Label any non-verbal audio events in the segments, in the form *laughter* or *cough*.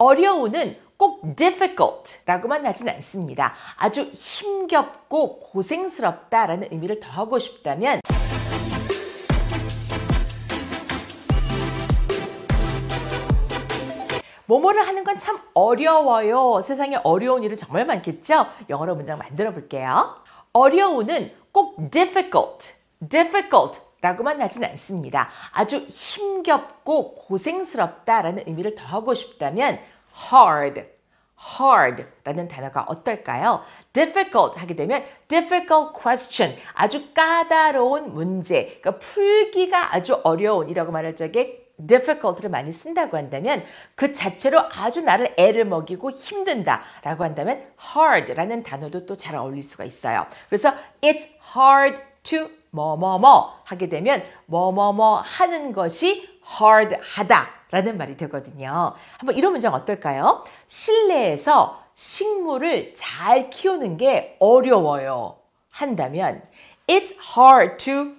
어려운은꼭 difficult라고만 하진 않습니다. 아주 힘겹고 고생스럽다라는 의미를 더하고 싶다면 뭐뭐를 하는 건 참 어려워요. 세상에 어려운 일은 정말 많겠죠? 영어로 문장 만들어 볼게요. 어려운은 꼭 difficult, difficult 라고만 하진 않습니다. 아주 힘겹고 고생스럽다라는 의미를 더하고 싶다면 hard, hard라는 단어가 어떨까요? difficult 하게 되면 difficult question, 아주 까다로운 문제, 그러니까 풀기가 아주 어려운이라고 말할 적에 difficult를 많이 쓴다고 한다면 그 자체로 아주 나를 애를 먹이고 힘든다라고 한다면 hard라는 단어도 또 잘 어울릴 수가 있어요. 그래서 it's hard to 뭐뭐 뭐 하게 되면 뭐 뭐 뭐 하는 것이 hard 하다 라는 말이 되거든요. 한번 이런 문장 어떨까요? 실내에서 식물을 잘 키우는 게 어려워요. 한다면 It's hard to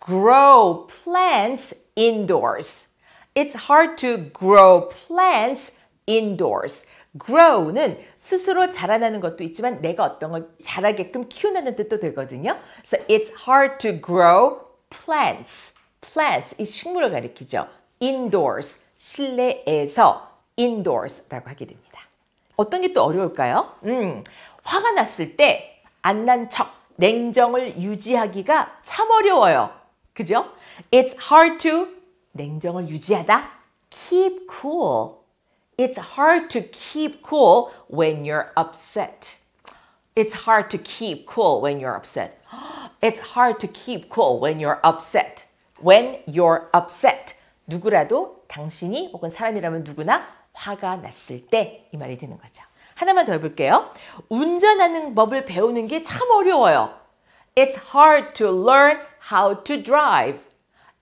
grow plants indoors. It's hard to grow plants indoors. grow는 스스로 자라나는 것도 있지만 내가 어떤 걸 자라게끔 키우는 뜻도 되거든요. 그래 it's hard to grow plants. plants 이 식물을 가리키죠. indoors 실내에서 indoors라고 하게 됩니다. 어떤 게 또 어려울까요? 음, 화가 났을 때안난 척, 냉정을 유지하기가 참 어려워요. 그죠? It's hard to 냉정을 유지하다. Keep cool. It's hard to keep cool when you're upset. It's hard to keep cool when you're upset. *gasps* It's hard to keep cool when you're upset. When you're upset. 누구라도 당신이 혹은 사람이라면 누구나 화가 났을 때 이 말이 되는 거죠. 하나만 더 해볼게요. 운전하는 법을 배우는 게 참 어려워요. It's hard to learn how to drive.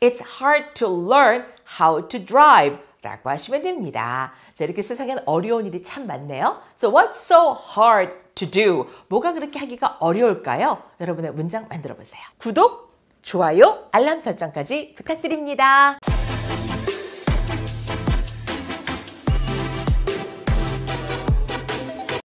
It's hard to learn how to drive. 라고 하시면 됩니다. 자, 이렇게 세상엔 어려운 일이 참 많네요. So what's so hard to do? 뭐가 그렇게 하기가 어려울까요? 여러분의 문장 만들어 보세요. 구독, 좋아요, 알람 설정까지 부탁드립니다.